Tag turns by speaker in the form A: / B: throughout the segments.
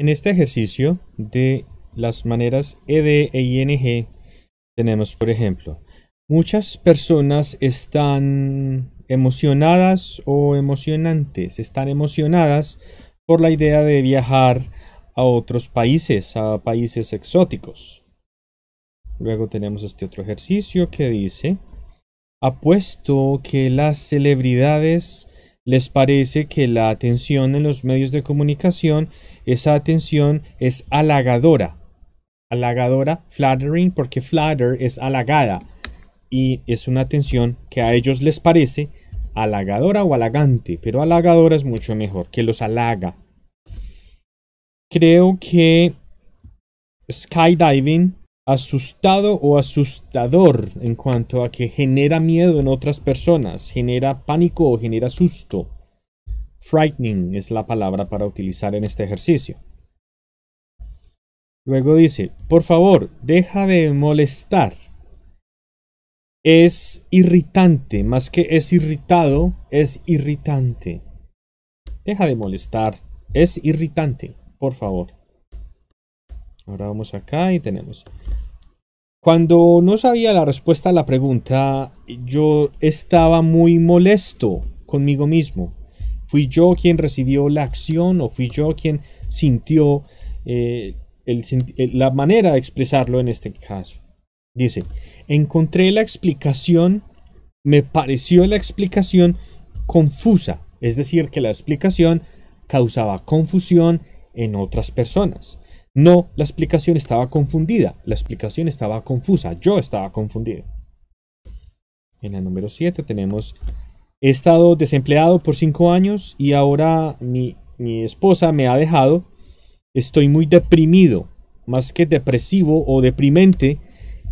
A: En este ejercicio de las maneras ED e, e ING tenemos, por ejemplo, muchas personas están emocionadas o emocionantes, están emocionadas por la idea de viajar a otros países, a países exóticos. Luego tenemos este otro ejercicio que dice, apuesto que las celebridades les parece que la atención en los medios de comunicación, esa atención es halagadora. Halagadora, flattering, porque flatter es halagada. Y es una atención que a ellos les parece halagadora o halagante, pero halagadora es mucho mejor, que los halaga. Creo que skydiving asustado o asustador en cuanto a que genera miedo en otras personas, genera pánico o genera susto. Frightening es la palabra para utilizar en este ejercicio. Luego dice, por favor, deja de molestar. Es irritante, más que es irritado, es irritante. Deja de molestar, es irritante, por favor. Ahora vamos acá y tenemos. Cuando no sabía la respuesta a la pregunta, yo estaba muy molesto conmigo mismo. ¿Fui yo quien recibió la acción o fui yo quien sintió eh, eh, la manera de expresarlo en este caso? Dice, encontré la explicación, me pareció la explicación confusa, es decir, que la explicación causaba confusión en otras personas. No, la explicación estaba confundida, la explicación estaba confusa, yo estaba confundido. En el número 7 tenemos, he estado desempleado por 5 años y ahora mi, mi esposa me ha dejado, estoy muy deprimido, más que depresivo o deprimente,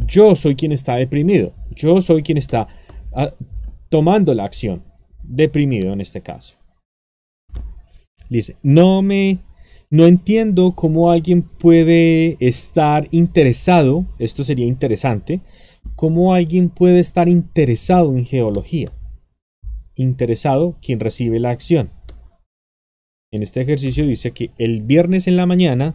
A: yo soy quien está deprimido, yo soy quien está ah, tomando la acción, deprimido en este caso. Dice, no me no entiendo cómo alguien puede estar interesado, esto sería interesante, cómo alguien puede estar interesado en geología. Interesado quien recibe la acción. En este ejercicio dice que el viernes en la mañana,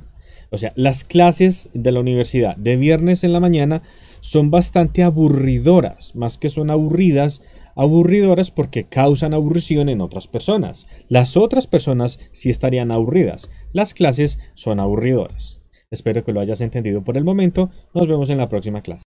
A: o sea, las clases de la universidad de viernes en la mañana son bastante aburridoras, más que son aburridas, aburridoras porque causan aburrición en otras personas. Las otras personas sí estarían aburridas. Las clases son aburridoras. Espero que lo hayas entendido por el momento. Nos vemos en la próxima clase.